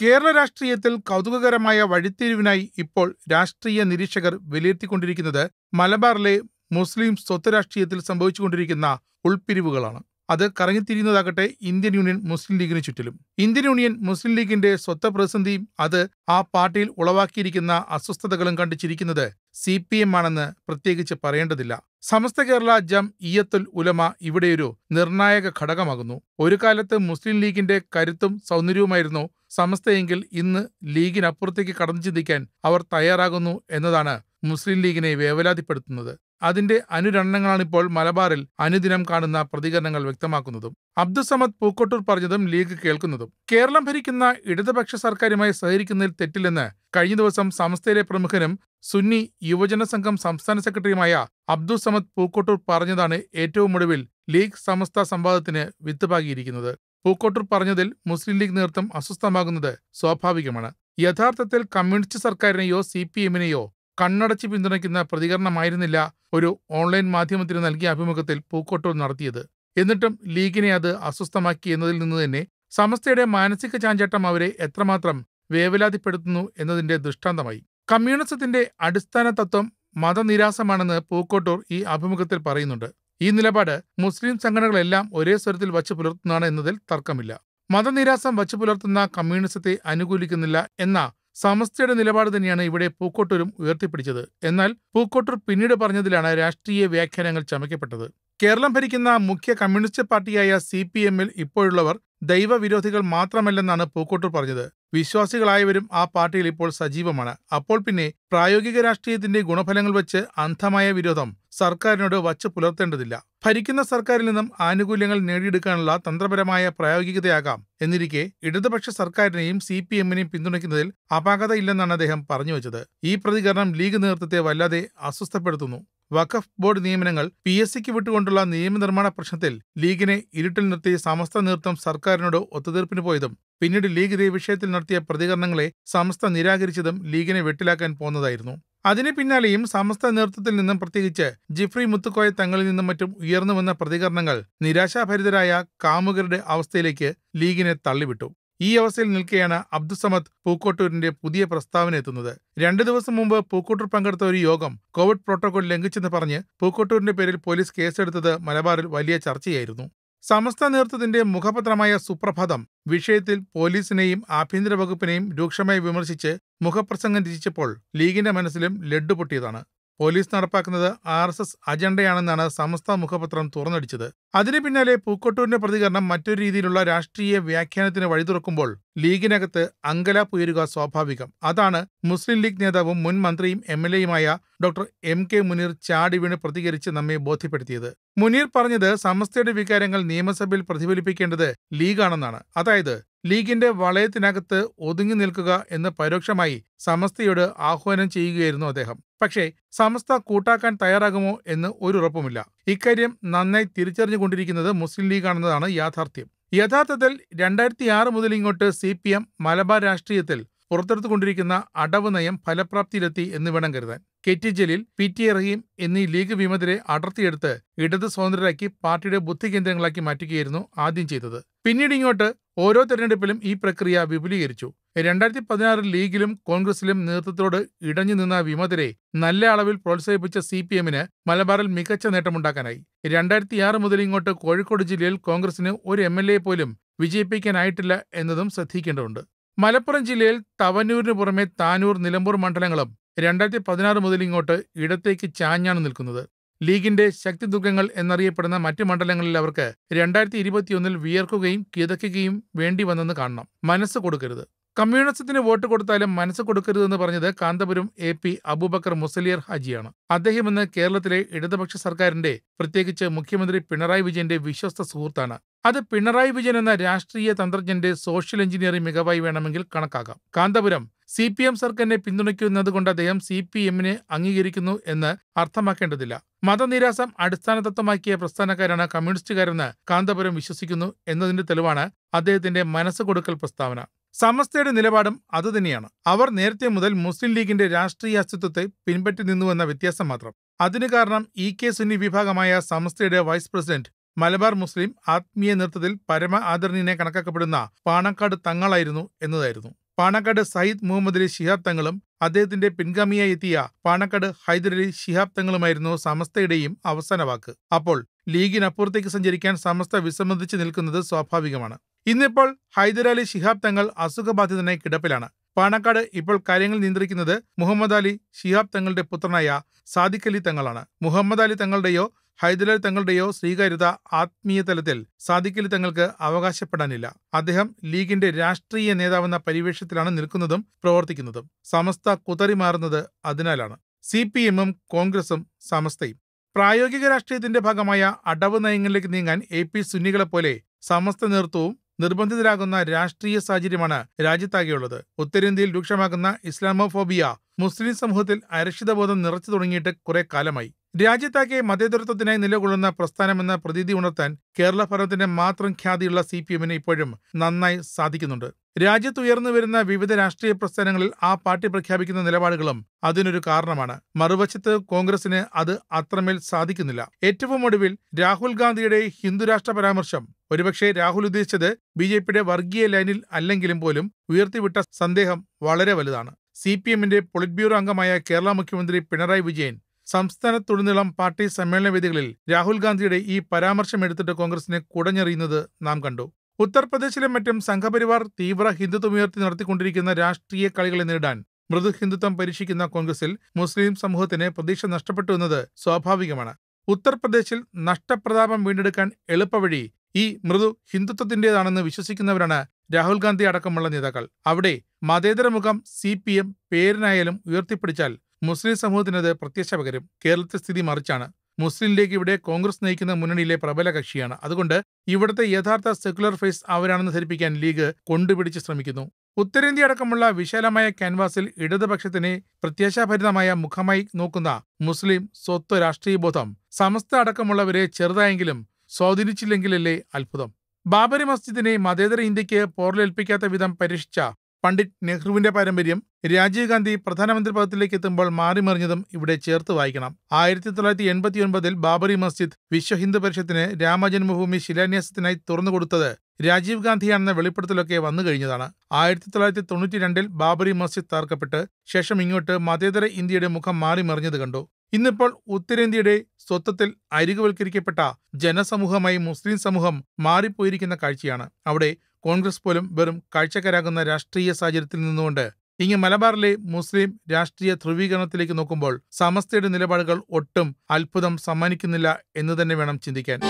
കേരള രാഷ്ട്രീയത്തിൽ കൗതുകകരമായ വഴിത്തിരിവിനായി ഇപ്പോൾ രാഷ്ട്രീയ നിരീക്ഷകർ വിലയിരുത്തിക്കൊണ്ടിരിക്കുന്നത് മലബാറിലെ മുസ്ലിം സ്വത്ത് രാഷ്ട്രീയത്തിൽ സംഭവിച്ചുകൊണ്ടിരിക്കുന്ന ഉൾപിരിവുകളാണ് അത് കറങ്ങിത്തിരിയുന്നതാകട്ടെ ഇന്ത്യൻ യൂണിയൻ മുസ്ലിം ലീഗിന് ചുറ്റിലും ഇന്ത്യൻ യൂണിയൻ മുസ്ലിം ലീഗിന്റെ സ്വത്ത് പ്രതിസന്ധിയും അത് ആ പാർട്ടിയിൽ ഉളവാക്കിയിരിക്കുന്ന അസ്വസ്ഥതകളും കണ്ടിച്ചിരിക്കുന്നത് സി പി എം ആണെന്ന് പ്രത്യേകിച്ച് പറയേണ്ടതില്ല സമസ്ത കേരള ജം ഇയത്തുൽ ഉലമ ഇവിടെയൊരു നിർണായക ഘടകമാകുന്നു ഒരു കാലത്ത് മുസ്ലിം ലീഗിന്റെ കരുത്തും സൗന്ദര്യവുമായിരുന്നു സമസ്തയെങ്കിൽ ഇന്ന് ലീഗിനപ്പുറത്തേക്ക് കടന്നു ചിന്തിക്കാൻ അവർ തയ്യാറാകുന്നു എന്നതാണ് മുസ്ലിം ലീഗിനെ വേവലാതിപ്പെടുത്തുന്നത് അതിന്റെ ഇപ്പോൾ മലബാറിൽ അനുദിനം കാണുന്ന പ്രതികരണങ്ങൾ വ്യക്തമാക്കുന്നതും അബ്ദുസമദ് പൂക്കോട്ടൂർ പറഞ്ഞതും ലീഗ് കേൾക്കുന്നതും കേരളം ഭരിക്കുന്ന ഇടതുപക്ഷ സർക്കാരുമായി സഹകരിക്കുന്നതിൽ തെറ്റില്ലെന്ന് കഴിഞ്ഞ ദിവസം സംസ്ഥയിലെ പ്രമുഖനും സുന്നി യുവജന സംഘം സംസ്ഥാന സെക്രട്ടറിയുമായ അബ്ദുസമദ് പൂക്കോട്ടൂർ പറഞ്ഞതാണ് ഏറ്റവും ഒടുവിൽ ലീഗ് സമസ്ത സംവാദത്തിന് വിത്തുപാകിയിരിക്കുന്നത് പൂക്കോട്ടൂർ പറഞ്ഞതിൽ മുസ്ലിം ലീഗ് നേതൃത്വം അസ്വസ്ഥമാകുന്നത് സ്വാഭാവികമാണ് യഥാർത്ഥത്തിൽ കമ്മ്യൂണിസ്റ്റ് സർക്കാരിനെയോ സി പി എമ്മിനെയോ കണ്ണടച്ച് പിന്തുണയ്ക്കുന്ന പ്രതികരണമായിരുന്നില്ല ഒരു ഓൺലൈൻ മാധ്യമത്തിന് നൽകിയ അഭിമുഖത്തിൽ പൂക്കോട്ടൂർ നടത്തിയത് എന്നിട്ടും ലീഗിനെ അത് അസ്വസ്ഥമാക്കി എന്നതിൽ നിന്ന് തന്നെ സമസ്തയുടെ മാനസിക ചാഞ്ചാട്ടം അവരെ എത്രമാത്രം വേവലാതിപ്പെടുത്തുന്നു എന്നതിന്റെ ദൃഷ്ടാന്തമായി കമ്മ്യൂണിസത്തിന്റെ അടിസ്ഥാന തത്വം മതനിരാസമാണെന്ന് പൂക്കോട്ടൂർ ഈ അഭിമുഖത്തിൽ പറയുന്നുണ്ട് ഈ നിലപാട് മുസ്ലിം സംഘടനകളെല്ലാം ഒരേ സ്വരത്തിൽ വച്ചു പുലർത്തുന്നതാണ് എന്നതിൽ തർക്കമില്ല മതനിരാസം വച്ചു പുലർത്തുന്ന കമ്മ്യൂണിസത്തെ അനുകൂലിക്കുന്നില്ല എന്ന സമസ്തയുടെ നിലപാട് തന്നെയാണ് ഇവിടെ പൂക്കോട്ടൂരും ഉയർത്തിപ്പിടിച്ചത് എന്നാൽ പൂക്കോട്ടൂർ പിന്നീട് പറഞ്ഞതിലാണ് രാഷ്ട്രീയ വ്യാഖ്യാനങ്ങൾ ചമയ്ക്കപ്പെട്ടത് കേരളം ഭരിക്കുന്ന മുഖ്യ കമ്മ്യൂണിസ്റ്റ് പാർട്ടിയായ സി പി എമ്മിൽ ഇപ്പോഴുള്ളവർ ദൈവവിരോധികൾ മാത്രമല്ലെന്നാണ് പൂക്കോട്ടൂർ പറഞ്ഞത് വിശ്വാസികളായവരും ആ പാർട്ടിയിൽ ഇപ്പോൾ സജീവമാണ് അപ്പോൾ പിന്നെ പ്രായോഗിക രാഷ്ട്രീയത്തിന്റെ ഗുണഫലങ്ങൾ വെച്ച് അന്ധമായ വിരോധം സർക്കാരിനോട് വച്ച് പുലർത്തേണ്ടതില്ല ഭരിക്കുന്ന സർക്കാരിൽ നിന്നും ആനുകൂല്യങ്ങൾ നേടിയെടുക്കാനുള്ള തന്ത്രപരമായ പ്രായോഗികതയാകാം എന്നിരിക്കെ ഇടതുപക്ഷ സർക്കാരിനെയും സി പി എമ്മിനെയും പിന്തുണയ്ക്കുന്നതിൽ അപാകതയില്ലെന്നാണ് അദ്ദേഹം പറഞ്ഞു വെച്ചത് ഈ പ്രതികരണം ലീഗ് നേതൃത്വത്തെ വല്ലാതെ അസ്വസ്ഥപ്പെടുത്തുന്നു വഖഫ് ബോർഡ് നിയമനങ്ങൾ പി എസ് സിക്ക് വിട്ടുകൊണ്ടുള്ള നിയമനിർമ്മാണ പ്രശ്നത്തിൽ ലീഗിനെ ഇരുട്ടിൽ നിർത്തി സമസ്ത നേതൃത്വം സർക്കാരിനോട് ഒത്തുതീർപ്പിന് പോയതും പിന്നീട് ലീഗ് ഇതേ വിഷയത്തിൽ നടത്തിയ പ്രതികരണങ്ങളെ സമസ്ത നിരാകരിച്ചതും ലീഗിനെ വെട്ടിലാക്കാൻ പോന്നതായിരുന്നു അതിന് പിന്നാലെയും സമസ്ത നേതൃത്വത്തിൽ നിന്നും പ്രത്യേകിച്ച് ജിഫ്രി മുത്തുക്കോയ തങ്ങളിൽ നിന്നും മറ്റും ഉയർന്നുവന്ന പ്രതികരണങ്ങൾ നിരാശാഭരിതരായ കാമുകരുടെ അവസ്ഥയിലേക്ക് ലീഗിനെ തള്ളിവിട്ടു ഈ അവസ്ഥയിൽ നിൽക്കെയാണ് അബ്ദുസമദ് പൂക്കോട്ടൂരിന്റെ പുതിയ പ്രസ്താവന എത്തുന്നത് രണ്ടു ദിവസം മുമ്പ് പൂക്കോട്ടൂർ പങ്കെടുത്ത ഒരു യോഗം കോവിഡ് പ്രോട്ടോകോൾ ലംഘിച്ചെന്ന് പറഞ്ഞ് പൂക്കോട്ടൂരിന്റെ പേരിൽ പോലീസ് കേസെടുത്തത് മലബാറിൽ വലിയ ചർച്ചയായിരുന്നു സമസ്ത നേതൃത്വത്തിന്റെ മുഖപത്രമായ സുപ്രഭാതം വിഷയത്തിൽ പോലീസിനെയും ആഭ്യന്തര വകുപ്പിനെയും രൂക്ഷമായി വിമർശിച്ച് മുഖപ്രസംഗം രചിച്ചപ്പോൾ ലീഗിന്റെ മനസ്സിലും ലഡ്ഡു പൊട്ടിയതാണ് പോലീസ് നടപ്പാക്കുന്നത് ആർ എസ് എസ് അജണ്ടയാണെന്നാണ് സമസ്ത മുഖപത്രം തുറന്നടിച്ചത് അതിനു പിന്നാലെ പൂക്കോട്ടൂരിന്റെ പ്രതികരണം മറ്റൊരു രീതിയിലുള്ള രാഷ്ട്രീയ വ്യാഖ്യാനത്തിന് തുറക്കുമ്പോൾ ലീഗിനകത്ത് പുയരുക സ്വാഭാവികം അതാണ് മുസ്ലിം ലീഗ് നേതാവും മുൻ മന്ത്രിയും എം എൽ എയുമായ ഡോക്ടർ എം കെ മുനീർ ചാടി വീണ് പ്രതികരിച്ച് നമ്മെ ബോധ്യപ്പെടുത്തിയത് മുനീർ പറഞ്ഞത് സമസ്തയുടെ വികാരങ്ങൾ നിയമസഭയിൽ പ്രതിഫലിപ്പിക്കേണ്ടത് ലീഗാണെന്നാണ് അതായത് ലീഗിന്റെ വളയത്തിനകത്ത് ഒതുങ്ങി നിൽക്കുക എന്ന് പരോക്ഷമായി സമസ്തയോട് ആഹ്വാനം ചെയ്യുകയായിരുന്നു അദ്ദേഹം പക്ഷേ സമസ്ത കൂട്ടാക്കാൻ തയ്യാറാകുമോ എന്ന് ഒരു ഉറപ്പുമില്ല ഇക്കാര്യം നന്നായി തിരിച്ചറിഞ്ഞുകൊണ്ടിരിക്കുന്നത് മുസ്ലിം ലീഗാണെന്നതാണ് യാഥാർത്ഥ്യം യഥാർത്ഥത്തിൽ ആറ് മുതൽ ഇങ്ങോട്ട് സി പി എം മലബാർ രാഷ്ട്രീയത്തിൽ പുറത്തെടുത്തുകൊണ്ടിരിക്കുന്ന അടവ് നയം ഫലപ്രാപ്തിയിലെത്തി എന്ന് വേണം കരുതാൻ K T Jaleel P T Raheem എന്നീ ലീഗ് വിമതരെ അടർത്തിയെടുത്ത് ഇടത് സ്വതന്ത്രരാക്കി പാർട്ടിയുടെ ബുദ്ധി മാറ്റുകയായിരുന്നു ആദ്യം ചെയ്തത് പിന്നീട് ഇങ്ങോട്ട് ഓരോ തെരഞ്ഞെടുപ്പിലും ഈ പ്രക്രിയ വിപുലീകരിച്ചു രണ്ടായിരത്തി പതിനാറിൽ ലീഗിലും കോൺഗ്രസിലും നേതൃത്വത്തോട് ഇടഞ്ഞു നിന്ന വിമതരെ നല്ല അളവിൽ പ്രോത്സാഹിപ്പിച്ച സി പി എമ്മിന് മലബാറിൽ മികച്ച നേട്ടമുണ്ടാക്കാനായി ആറ് മുതൽ ഇങ്ങോട്ട് കോഴിക്കോട് ജില്ലയിൽ കോൺഗ്രസിന് ഒരു എം എൽ എ പോലും വിജയിപ്പിക്കാനായിട്ടില്ല എന്നതും ശ്രദ്ധിക്കേണ്ടതുണ്ട് മലപ്പുറം ജില്ലയിൽ തവനൂരിനു പുറമെ താനൂർ നിലമ്പൂർ മണ്ഡലങ്ങളും രണ്ടായിരത്തി പതിനാറ് മുതൽ ഇങ്ങോട്ട് ഇടത്തേക്ക് ചാഞ്ഞാണ് നിൽക്കുന്നത് ലീഗിന്റെ ശക്തിദുർഗങ്ങൾ എന്നറിയപ്പെടുന്ന മറ്റ് മണ്ഡലങ്ങളിൽ അവർക്ക് രണ്ടായിരത്തി ഇരുപത്തിയൊന്നിൽ വിയർക്കുകയും കിതയ്ക്കുകയും വേണ്ടി വന്നെന്ന് കാണണം മനസ്സ് കൊടുക്കരുത് കമ്മ്യൂണിസത്തിന് വോട്ട് കൊടുത്താലും മനസ്സ് കൊടുക്കരുതെന്ന് പറഞ്ഞത് കാന്തപുരം എ പി അബൂബക്കർ മുസലിയർ ഹാജിയാണ് അദ്ദേഹം ഇന്ന് കേരളത്തിലെ ഇടതുപക്ഷ സർക്കാരിന്റെ പ്രത്യേകിച്ച് മുഖ്യമന്ത്രി പിണറായി വിജയന്റെ വിശ്വസ്ത സുഹൃത്താണ് അത് പിണറായി വിജയൻ എന്ന രാഷ്ട്രീയ തന്ത്രജ്ഞന്റെ സോഷ്യൽ എഞ്ചിനീയറിംഗ് മികവായി വേണമെങ്കിൽ കണക്കാക്കാം കാന്തപുരം സി പി എം സർക്കാരിനെ കൊണ്ട് അദ്ദേഹം സി പി എമ്മിനെ അംഗീകരിക്കുന്നു എന്ന് അർത്ഥമാക്കേണ്ടതില്ല മതനിരാസം അടിസ്ഥാന തത്വമാക്കിയ പ്രസ്ഥാനക്കാരാണ് കമ്മ്യൂണിസ്റ്റുകാരെന്ന് കാന്തപുരം വിശ്വസിക്കുന്നു എന്നതിന്റെ തെളിവാണ് അദ്ദേഹത്തിന്റെ മനസ്സ് കൊടുക്കൽ പ്രസ്താവന സമസ്തയുടെ നിലപാടും അതുതന്നെയാണ് അവർ നേരത്തെ മുതൽ മുസ്ലിം ലീഗിന്റെ രാഷ്ട്രീയ അസ്തിത്വത്തെ പിൻപറ്റി നിന്നുവെന്ന വ്യത്യാസം മാത്രം അതിനു കാരണം ഇ കെ സുന്നി വിഭാഗമായ സമസ്തയുടെ വൈസ് പ്രസിഡന്റ് മലബാർ മുസ്ലിം ആത്മീയ നേതൃത്വത്തിൽ പരമ ആദരണീയനെ കണക്കാക്കപ്പെടുന്ന പാണക്കാട് തങ്ങളായിരുന്നു എന്നതായിരുന്നു പാണക്കാട് സയ്യിദ് മുഹമ്മദ് അലി ശിഹാബ് തങ്ങളും അദ്ദേഹത്തിന്റെ പിൻഗാമിയായി എത്തിയ പാണക്കാട് ഹൈദരലി ശിഹാബ് തങ്ങളുമായിരുന്നു സമസ്തയുടെയും അവസാന വാക്ക് അപ്പോൾ ലീഗിനപ്പുറത്തേക്ക് സഞ്ചരിക്കാൻ സമസ്ത വിസമ്മതിച്ച് നിൽക്കുന്നത് സ്വാഭാവികമാണ് ഇന്നിപ്പോൾ ഹൈദരാലി ശിഹാബ് തങ്ങൾ അസുഖബാധിതനായി കിടപ്പിലാണ് പാണക്കാട് ഇപ്പോൾ കാര്യങ്ങൾ നിയന്ത്രിക്കുന്നത് മുഹമ്മദ് അലി ശിഹാബ് തങ്ങളുടെ പുത്രനായ സാദിഖ് അലി തങ്ങളാണ് മുഹമ്മദ് അലി തങ്ങളുടെയോ ഹൈദരാലി തങ്ങളുടെയോ സ്വീകാര്യത ആത്മീയ തലത്തിൽ സാദിഖിൽ തങ്ങൾക്ക് അവകാശപ്പെടാനില്ല അദ്ദേഹം ലീഗിന്റെ രാഷ്ട്രീയ നേതാവെന്ന പരിവേഷത്തിലാണ് നിൽക്കുന്നതും പ്രവർത്തിക്കുന്നതും സമസ്ത മാറുന്നത് അതിനാലാണ് സി പി എമ്മും കോൺഗ്രസും സമസ്തയും പ്രായോഗിക രാഷ്ട്രീയത്തിന്റെ ഭാഗമായ അടവ് നയങ്ങളിലേക്ക് നീങ്ങാൻ എ പി സുന്നികളെപ്പോലെ സമസ്ത നേതൃത്വവും നിർബന്ധിതരാകുന്ന രാഷ്ട്രീയ സാഹചര്യമാണ് രാജ്യത്താകെയുള്ളത് ഉത്തരേന്ത്യയിൽ രൂക്ഷമാകുന്ന ഇസ്ലാമോഫോബിയ മുസ്ലിം സമൂഹത്തിൽ അരക്ഷിതബോധം നിറച്ചു തുടങ്ങിയിട്ട് കുറെ കാലമായി രാജ്യത്താകെ മതേതരത്വത്തിനായി നിലകൊള്ളുന്ന പ്രസ്ഥാനമെന്ന പ്രതീതി ഉണർത്താൻ കേരള ഭരണത്തിന്റെ മാത്രം ഖ്യാതിയുള്ള സി പി എമ്മിന് ഇപ്പോഴും നന്നായി സാധിക്കുന്നുണ്ട് രാജ്യത്ത് ഉയർന്നു വരുന്ന വിവിധ രാഷ്ട്രീയ പ്രസ്ഥാനങ്ങളിൽ ആ പാർട്ടി പ്രഖ്യാപിക്കുന്ന നിലപാടുകളും അതിനൊരു കാരണമാണ് മറുവശത്ത് കോൺഗ്രസിന് അത് അത്രമേൽ സാധിക്കുന്നില്ല ഏറ്റവും ഒടുവിൽ രാഹുൽ ഗാന്ധിയുടെ ഹിന്ദുരാഷ്ട്ര പരാമർശം ഒരുപക്ഷെ രാഹുൽ ഉദ്ദേശിച്ചത് ബി ജെ പിയുടെ വർഗീയ ലൈനിൽ അല്ലെങ്കിലും പോലും ഉയർത്തിവിട്ട സന്ദേഹം വളരെ വലുതാണ് സി പി എമ്മിന്റെ പൊളിറ്റ് ബ്യൂറോ അംഗമായ കേരള മുഖ്യമന്ത്രി പിണറായി വിജയൻ സംസ്ഥാനത്തുടനീളം പാർട്ടി സമ്മേളനവേദികളിൽ രാഹുൽ ഗാന്ധിയുടെ ഈ പരാമർശം എടുത്തിട്ട് കോൺഗ്രസിനെ കുടഞ്ഞെറിയുന്നത് നാം കണ്ടു ഉത്തർപ്രദേശിലും മറ്റും സംഘപരിവാർ തീവ്ര ഹിന്ദുത്വം ഉയർത്തി നടത്തിക്കൊണ്ടിരിക്കുന്ന രാഷ്ട്രീയ കളികളെ നേരിടാൻ മൃദു ഹിന്ദുത്വം പരീക്ഷിക്കുന്ന കോൺഗ്രസിൽ മുസ്ലിം സമൂഹത്തിന് പ്രതീക്ഷ നഷ്ടപ്പെട്ടു എന്നത് സ്വാഭാവികമാണ് ഉത്തർപ്രദേശിൽ നഷ്ടപ്രതാപം വീണ്ടെടുക്കാൻ എളുപ്പവഴി ഈ മൃദു ഹിന്ദുത്വത്തിന്റേതാണെന്ന് വിശ്വസിക്കുന്നവരാണ് രാഹുൽ ഗാന്ധി അടക്കമുള്ള നേതാക്കൾ അവിടെ മതേതര മുഖം സി പി എം പേരിനായാലും ഉയർത്തിപ്പിടിച്ചാൽ മുസ്ലിം സമൂഹത്തിനത് പ്രത്യക്ഷ പകരും സ്ഥിതി മറിച്ചാണ് മുസ്ലിം ലീഗ് ഇവിടെ കോൺഗ്രസ് നയിക്കുന്ന മുന്നണിയിലെ പ്രബല കക്ഷിയാണ് അതുകൊണ്ട് ഇവിടുത്തെ യഥാർത്ഥ സെക്കുലർ ഫേസ് അവരാണെന്ന് ധരിപ്പിക്കാൻ ലീഗ് കൊണ്ടുപിടിച്ച് ശ്രമിക്കുന്നു ഉത്തരേന്ത്യ അടക്കമുള്ള വിശാലമായ ക്യാൻവാസിൽ ഇടതുപക്ഷത്തിന് പ്രത്യാശാഭരിതമായ മുഖമായി നോക്കുന്ന മുസ്ലിം സ്വത്വ രാഷ്ട്രീയ ബോധം സമസ്ത അടക്കമുള്ളവരെ ചെറുതായെങ്കിലും സ്വാധീനിച്ചില്ലെങ്കിലല്ലേ അത്ഭുതം ബാബരി മസ്ജിദിനെ മതേതര ഇന്ത്യക്ക് പോറലേൽപ്പിക്കാത്ത വിധം പരീക്ഷിച്ച പണ്ഡിറ്റ് നെഹ്റുവിന്റെ പാരമ്പര്യം രാജീവ് ഗാന്ധി പ്രധാനമന്ത്രി പദത്തിലേക്ക് എത്തുമ്പോൾ മാറിമറിഞ്ഞതും ഇവിടെ ചേർത്ത് വായിക്കണം ആയിരത്തി തൊള്ളായിരത്തി എൺപത്തിയൊൻപതിൽ ബാബറി മസ്ജിദ് വിശ്വ ഹിന്ദു പരിഷത്തിന് രാമജന്മഭൂമി ശിലാന്യാസത്തിനായി തുറന്നുകൊടുത്തത് രാജീവ് ഗാന്ധിയാണെന്ന വെളിപ്പെടുത്തലൊക്കെ വന്നു കഴിഞ്ഞതാണ് ആയിരത്തി തൊള്ളായിരത്തി തൊണ്ണൂറ്റി രണ്ടിൽ ബാബറി മസ്ജിദ് തകർക്കപ്പെട്ട് ശേഷം ഇങ്ങോട്ട് മതേതര ഇന്ത്യയുടെ മുഖം മാറിമറിഞ്ഞത് കണ്ടു ഇന്നിപ്പോൾ ഉത്തരേന്ത്യയുടെ സ്വത്വത്തിൽ അരികുവൽക്കരിക്കപ്പെട്ട ജനസമൂഹമായി മുസ്ലിം സമൂഹം മാറിപ്പോയിരിക്കുന്ന കാഴ്ചയാണ് അവിടെ കോൺഗ്രസ് പോലും വെറും കാഴ്ചക്കാരാകുന്ന രാഷ്ട്രീയ സാഹചര്യത്തിൽ നിന്നുകൊണ്ട് ഇങ്ങ് മലബാറിലെ മുസ്ലിം രാഷ്ട്രീയ ധ്രുവീകരണത്തിലേക്ക് നോക്കുമ്പോൾ സമസ്തയുടെ നിലപാടുകൾ ഒട്ടും അത്ഭുതം സമ്മാനിക്കുന്നില്ല എന്ന് തന്നെ വേണം ചിന്തിക്കാൻ